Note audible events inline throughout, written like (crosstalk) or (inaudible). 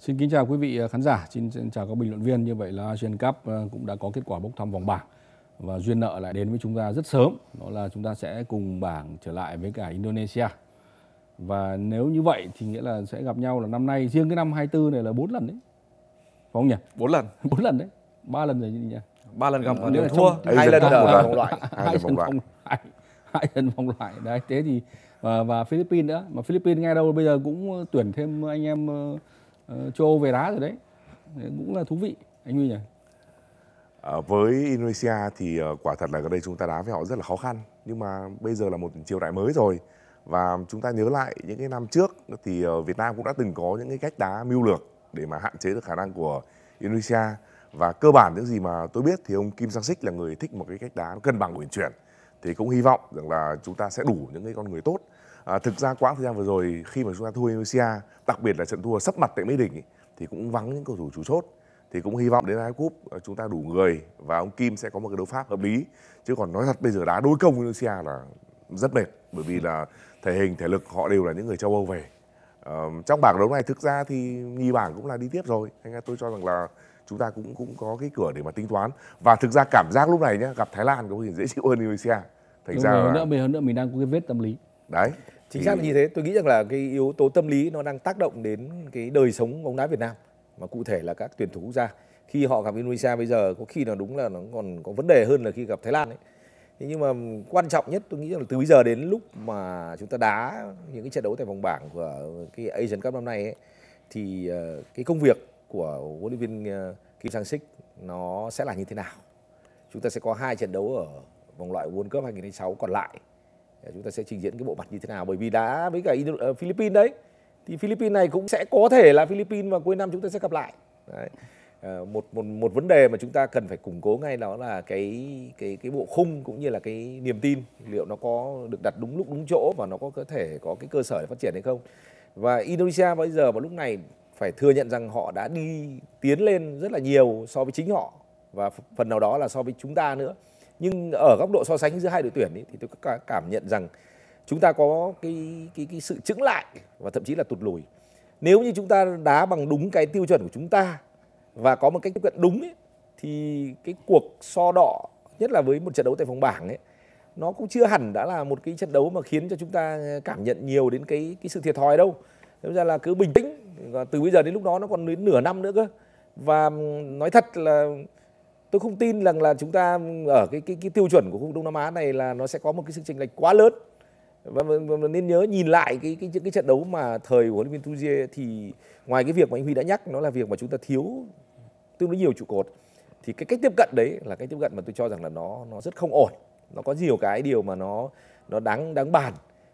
Xin kính chào quý vị à, khán giả, xin chào các bình luận viên. Như vậy là Asian Cup à, cũng đã có kết quả bốc thăm vòng bảng và duyên nợ lại đến với chúng ta rất sớm. Đó là chúng ta sẽ cùng bảng trở lại với cả Indonesia. Và nếu như vậy thì nghĩa là sẽ gặp nhau là năm nay, riêng cái năm 24 này là 4 lần đấy. Phải không nhỉ? 4 lần. 4 (laughs) lần đấy. 3 lần rồi nhỉ? 3 lần gặp ừ, nếu ờ, thua, hai lần ở vòng loại, hai lần vòng loại. Hai lần vòng loại. Đấy, thế thì và, và Philippines nữa, mà Philippines ngay đâu bây giờ cũng tuyển thêm anh em uh, Ờ, châu Âu về đá rồi đấy. đấy cũng là thú vị anh Huy nhỉ à, với Indonesia thì ờ, quả thật là gần đây chúng ta đá với họ rất là khó khăn nhưng mà bây giờ là một chiều đại mới rồi và chúng ta nhớ lại những cái năm trước thì Việt Nam cũng đã từng có những cái cách đá mưu lược để mà hạn chế được khả năng của Indonesia và cơ bản những gì mà tôi biết thì ông Kim Sang Sik là người thích một cái cách đá cân bằng uyển chuyển thì cũng hy vọng rằng là chúng ta sẽ đủ những cái con người tốt à, thực ra quãng thời gian vừa rồi khi mà chúng ta thua Indonesia đặc biệt là trận thua sắp mặt tại Mỹ Đình ý, thì cũng vắng những cầu thủ chủ chốt thì cũng hy vọng đến AFF Cup à, chúng ta đủ người và ông Kim sẽ có một cái đấu pháp hợp lý chứ còn nói thật bây giờ đá đối công với Indonesia là rất mệt bởi vì là thể hình thể lực họ đều là những người châu Âu về à, trong bảng đấu này thực ra thì nhì bảng cũng là đi tiếp rồi anh ra tôi cho rằng là chúng ta cũng cũng có cái cửa để mà tính toán và thực ra cảm giác lúc này nhá gặp Thái Lan có gì dễ chịu hơn Indonesia thành Đúng ra rồi, hơn nữa mình hơn nữa mình đang có cái vết tâm lý đấy chính thì... xác là như thế tôi nghĩ rằng là cái yếu tố tâm lý nó đang tác động đến cái đời sống bóng đá Việt Nam mà cụ thể là các tuyển thủ quốc gia khi họ gặp Indonesia bây giờ có khi là đúng là nó còn có vấn đề hơn là khi gặp Thái Lan ấy thế nhưng mà quan trọng nhất tôi nghĩ là từ bây giờ đến lúc mà chúng ta đá những cái trận đấu tại vòng bảng của cái Asian Cup năm nay ấy, thì ờ, cái công việc của huấn luyện viên ờ, Kim Sang Sik nó sẽ là như thế nào chúng ta sẽ có hai trận đấu ở vòng loại World Cup 2026 còn lại chúng ta sẽ trình diễn cái bộ mặt như thế nào bởi vì đá với cả ờ, Philippines đấy thì Philippines này cũng sẽ có thể là Philippines mà cuối năm chúng ta sẽ gặp lại đấy. Ờ, một một một vấn đề mà chúng ta cần phải củng cố ngay đó là cái cái cái bộ khung cũng như là cái niềm tin liệu nó có được đặt đúng lúc đúng chỗ và nó có có thể có cái cơ sở để phát triển hay không và Indonesia bây giờ vào lúc này phải thừa nhận rằng họ đã đi tiến lên rất là nhiều so với chính họ và phần nào đó là so với chúng ta nữa nhưng ở góc độ so sánh giữa hai đội tuyển ý, thì tôi có cảm nhận rằng chúng ta có cái cái cái sự chững lại và thậm chí là tụt lùi nếu như chúng ta đá bằng đúng cái tiêu chuẩn của chúng ta và có một cách tiếp cận đúng ấy, thì cái cuộc so đọ nhất là với một trận đấu tại vòng bảng ấy nó cũng chưa hẳn đã là một cái trận đấu mà khiến cho chúng ta cảm nhận nhiều đến cái cái sự thiệt thòi đâu thế ra là cứ bình tĩnh và từ bây giờ đến lúc đó nó còn đến nửa năm nữa cơ và nói thật là tôi không tin rằng là chúng ta ở cái cái, cái tiêu chuẩn của khu vực Đông Nam Á này là nó sẽ có một cái sự chênh lệch quá lớn và mình nên nhớ nhìn lại cái cái những cái trận đấu mà thời của huấn luyện viên Tujie thì ngoài cái việc mà anh Huy đã nhắc nó là việc mà chúng ta thiếu tương đối nhiều trụ cột thì cái cách tiếp cận đấy là cách tiếp cận mà tôi cho rằng là nó nó rất không ổn nó có nhiều cái điều mà nó nó đáng đáng bàn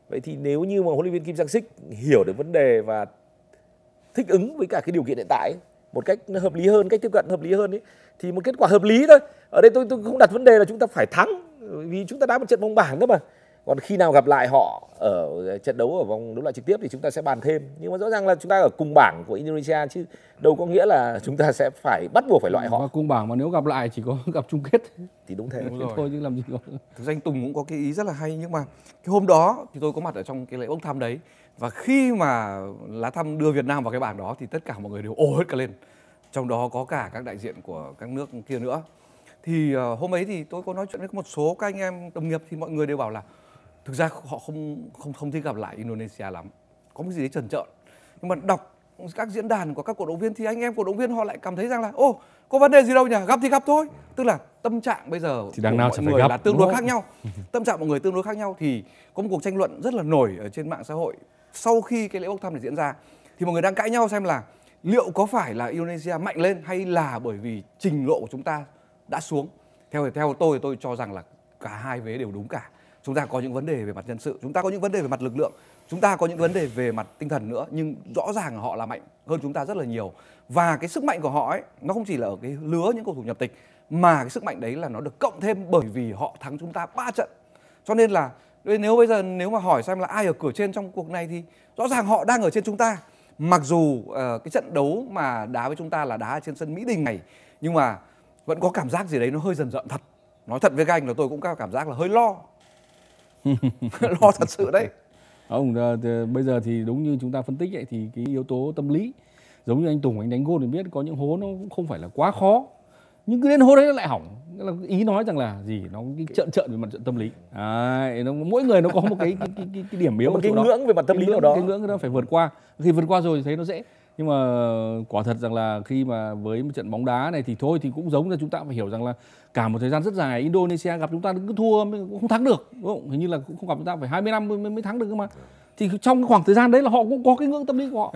vậy thì nếu như mà huấn luyện viên Kim Sang Sik hiểu được vấn đề và thích ứng với cả cái điều kiện hiện tại một cách hợp lý hơn cách tiếp cận hợp lý hơn ấy, thì một kết quả hợp lý thôi ở đây tôi tôi không đặt vấn đề là chúng ta phải thắng vì chúng ta đá một trận vòng bảng đó mà còn khi nào gặp lại họ ở trận đấu ở vòng đấu loại trực tiếp thì chúng ta sẽ bàn thêm nhưng mà rõ ràng là chúng ta ở cùng bảng của Indonesia chứ đâu có nghĩa là (laughs) chúng ta sẽ phải bắt buộc phải loại họ và cùng bảng mà nếu gặp lại chỉ có (laughs) gặp chung kết thì đúng thế đúng rồi. thôi chứ làm gì có thực ra anh Tùng cũng có cái ý rất là hay nhưng mà cái hôm đó thì tôi có mặt ở trong cái lễ bốc thăm đấy và khi mà lá thăm đưa Việt Nam vào cái bảng đó thì tất cả mọi người đều ồ hết cả lên trong đó có cả các đại diện của các nước kia nữa thì ờ, hôm ấy thì tôi có nói chuyện với một số các anh em đồng nghiệp thì mọi người đều bảo là thực ra họ không không không thích gặp lại Indonesia lắm có một gì đấy trần trợn nhưng mà đọc các diễn đàn của các cổ động viên thì anh em cổ động viên họ lại cảm thấy rằng là ô có vấn đề gì đâu nhỉ gặp thì gặp thôi tức là tâm trạng bây giờ thì đang nào mọi người gặp. là tương đối khác nhau (laughs) tâm trạng mọi người tương đối khác nhau thì có một cuộc tranh luận rất là nổi ở trên mạng xã hội sau khi cái lễ bốc thăm này diễn ra thì mọi người đang cãi nhau xem là liệu có phải là Indonesia mạnh lên hay là bởi vì trình độ của chúng ta đã xuống theo theo tôi thì tôi cho rằng là cả hai vế đều đúng cả chúng ta có những vấn đề về mặt nhân sự chúng ta có những vấn đề về mặt lực lượng chúng ta có những vấn đề về mặt tinh thần nữa nhưng rõ ràng họ là mạnh hơn chúng ta rất là nhiều và cái sức mạnh của họ ấy nó không chỉ là ở cái lứa những cầu thủ nhập tịch mà cái sức mạnh đấy là nó được cộng thêm bởi vì họ thắng chúng ta 3 trận cho nên là nếu bây giờ nếu mà hỏi xem là ai ở cửa trên trong cuộc này thì rõ ràng họ đang ở trên chúng ta mặc dù uh, cái trận đấu mà đá với chúng ta là đá trên sân mỹ đình này nhưng mà vẫn có cảm giác gì đấy nó hơi dần dần thật nói thật với các anh là tôi cũng có cảm giác là hơi lo (laughs) lo thật sự đấy ông bây giờ thì đúng như chúng ta phân tích ấy, thì cái yếu tố tâm lý giống như anh Tùng anh đánh gôn thì biết có những hố nó cũng không phải là quá khó nhưng cứ đến hố đấy nó lại hỏng là ý nói rằng là gì nó cái trợn trợn về mặt trận tâm lý à, nó mỗi người nó có một cái cái, cái, cái, điểm yếu một cái ngưỡng đó. về mặt tâm cái lý nào đó cái ngưỡng nó phải vượt qua khi vượt qua rồi thì thấy nó dễ nhưng mà quả thật rằng là khi mà với một trận bóng đá này thì thôi thì cũng giống là chúng ta phải hiểu rằng là cả một thời gian rất dài Indonesia gặp chúng ta cứ thua cũng không thắng được đúng không? Hình như là cũng không gặp chúng ta phải 20 năm mới, mới thắng được cơ mà thì trong khoảng thời gian đấy là họ cũng có cái ngưỡng tâm lý của họ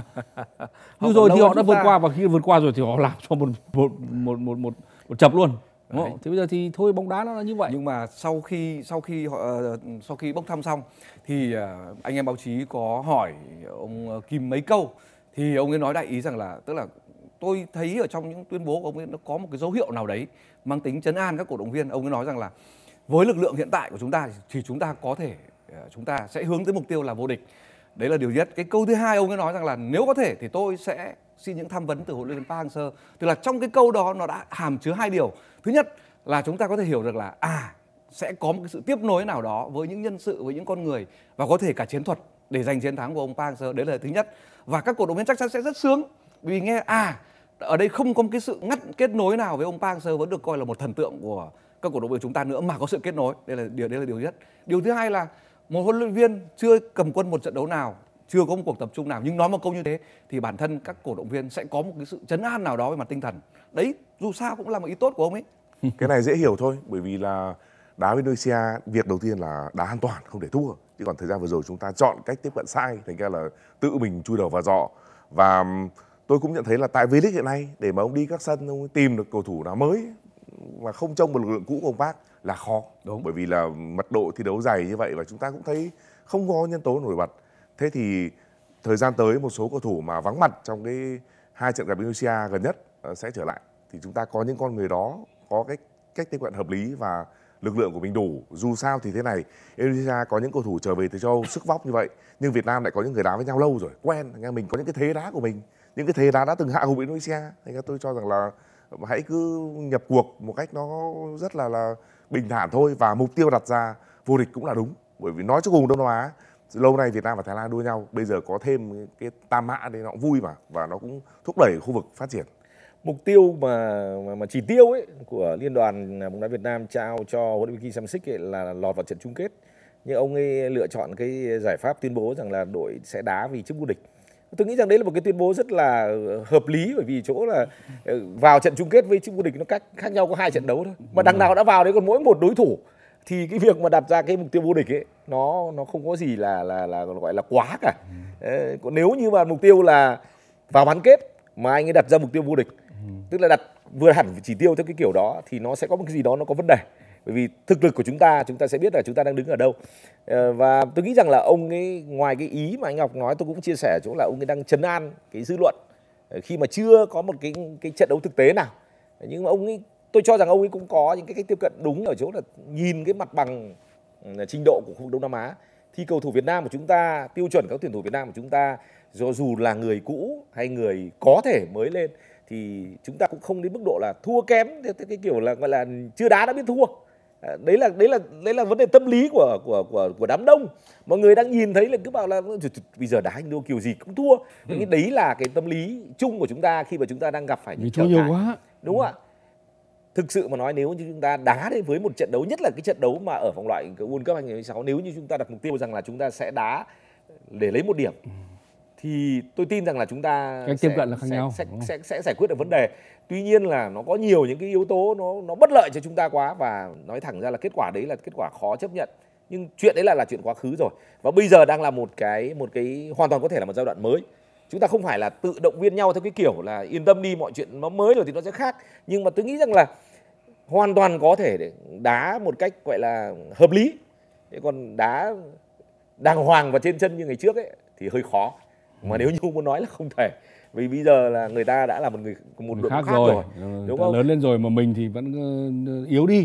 (laughs) như rồi thì họ đã vượt ta. qua và khi vượt qua rồi thì họ làm cho một một một một một, một chập luôn đúng không? Thế bây giờ thì thôi bóng đá nó là như vậy. Nhưng mà sau khi sau khi họ sau khi bốc thăm xong thì à, anh em báo chí có hỏi ông Kim mấy câu thì ông ấy nói đại ý rằng là tức là tôi thấy ở trong những tuyên bố của ông ấy nó có một cái dấu hiệu nào đấy mang tính chấn an các cổ động viên ông ấy nói rằng là với lực lượng hiện tại của chúng ta thì chúng ta có thể ờ, chúng ta sẽ hướng tới mục tiêu là vô địch đấy là điều nhất cái câu thứ hai ông ấy nói rằng là nếu có thể thì tôi sẽ xin những tham vấn từ huấn luyện viên Park Hang-seo tức là trong cái câu đó nó đã hàm chứa hai điều thứ nhất là chúng ta có thể hiểu được là à sẽ có một cái sự tiếp nối nào đó với những nhân sự với những con người và có thể cả chiến thuật để giành chiến thắng của ông Park đấy là thứ nhất và các cổ động viên chắc chắn sẽ rất sướng vì nghe à ở đây không có một cái sự ngắt kết nối nào với ông Park vẫn được coi là một thần tượng của các cổ động viên chúng ta nữa mà có sự kết nối đây là điều đây là điều nhất điều thứ hai là một huấn luyện viên chưa cầm quân một trận đấu nào chưa có một cuộc tập trung nào nhưng nói một câu như thế thì bản thân các cổ động viên sẽ có một cái sự chấn an nào đó về mặt tinh thần đấy dù sao cũng là một ý tốt của ông ấy (laughs) cái này dễ hiểu thôi bởi vì là đá với Indonesia việc đầu tiên là đá an toàn không để thua chứ còn thời gian vừa rồi chúng ta chọn cách tiếp cận sai thành ra là tự mình chui đầu vào dọ. và tôi cũng nhận thấy là tại V-League hiện nay để mà ông đi các sân ông tìm được cầu thủ nào mới mà không trông một lực lượng cũ của ông Park là khó đúng bởi vì là mật độ thi đấu dày như vậy và chúng ta cũng thấy không có nhân tố nổi bật thế thì thời gian tới một số cầu thủ mà vắng mặt trong cái hai trận gặp Indonesia gần nhất ờ, sẽ trở lại thì chúng ta có những con người đó có cái cách tiếp cận hợp lý và lực lượng của mình đủ dù sao thì thế này Indonesia có những cầu thủ trở về từ châu Âu sức vóc như vậy nhưng Việt Nam lại có những người đá với nhau lâu rồi quen nghe mình có những cái thế đá của mình những cái thế đá đã từng hạ gục Indonesia nên tôi cho rằng là hãy cứ nhập cuộc một cách nó rất là là bình thản thôi và mục tiêu đặt ra vô địch cũng là đúng bởi vì nói cho cùng Đông Nam Á lâu nay Việt Nam và Thái Lan đua nhau bây giờ có thêm cái tam mã đấy nó cũng vui mà và nó cũng thúc đẩy khu vực phát triển mục tiêu mà mà, mà chỉ tiêu ấy của liên đoàn bóng đá Việt Nam trao cho huấn luyện viên Samsic là lọt vào trận chung kết nhưng ông ấy lựa chọn cái giải pháp tuyên bố rằng là đội sẽ đá vì chức vô địch tôi nghĩ rằng đấy là một cái tuyên bố rất là ờ, hợp lý bởi vì chỗ là ờ, vào trận chung kết với chức vô địch nó cách khác nhau có hai trận đấu thôi mà đằng nào đã vào đấy còn mỗi một đối thủ thì cái việc mà đặt ra cái mục tiêu vô địch ấy nó nó không có gì là là là gọi là quá cả ờ, nếu như mà mục tiêu là vào bán kết mà anh ấy đặt ra mục tiêu vô địch tức là đặt vừa hẳn chỉ tiêu theo cái kiểu đó thì nó sẽ có một cái gì đó nó có vấn đề bởi vì thực lực của chúng ta chúng ta sẽ biết là chúng ta đang đứng ở đâu ờ, và tôi nghĩ rằng là ông ấy ngoài cái ý mà anh Ngọc nói tôi cũng chia sẻ chỗ là ông ấy đang chấn an cái dư luận ờ, khi mà chưa có một cái cái trận đấu thực tế nào nhưng mà ông ấy tôi cho rằng ông ấy cũng có những cái cách tiếp cận đúng ở chỗ là nhìn cái mặt bằng ừ, trình độ của khu vực Đông Nam Á thì cầu thủ Việt Nam của chúng ta tiêu chuẩn các tuyển thủ Việt Nam của chúng ta dù dù là người cũ hay người có thể mới lên thì chúng ta cũng không đến mức độ là thua kém theo cái kiểu là gọi là chưa đá đã biết thua à, đấy là đấy là đấy là vấn đề tâm lý của của của của đám đông mọi người đang nhìn thấy là cứ bảo là bây giờ đá anh đua kiểu gì cũng thua ừ. cái đấy là cái tâm lý chung của chúng ta khi mà chúng ta đang gặp phải những trở ngại quá đúng không ừ. ạ thực sự mà nói nếu như chúng ta đá đến với một trận đấu nhất là cái trận đấu mà ở vòng loại World Cup 2016 nếu như chúng ta đặt mục tiêu rằng là chúng ta sẽ đá để lấy một điểm ừ thì tôi tin rằng là chúng ta cách tiếp cận là khác sẽ, nhau sẽ, sẽ sẽ giải quyết được vấn đề tuy nhiên là nó có nhiều những cái yếu tố nó nó bất lợi cho chúng ta quá và nói thẳng ra là kết quả đấy là kết quả khó chấp nhận nhưng chuyện đấy là là chuyện quá khứ rồi và bây giờ đang là một cái một cái hoàn toàn có thể là một giai đoạn mới chúng ta không phải là tự động viên nhau theo cái kiểu là yên tâm đi mọi chuyện nó mới rồi thì nó sẽ khác nhưng mà tôi nghĩ rằng là hoàn toàn có thể để đá một cách gọi là hợp lý thế còn đá đàng hoàng và trên chân như ngày trước ấy thì hơi khó mà ừ. nếu như muốn nói là không thể vì bây giờ là người ta đã là một người một người đội khác, khác rồi, rồi. đúng không lớn lên rồi mà mình thì vẫn ờ, yếu đi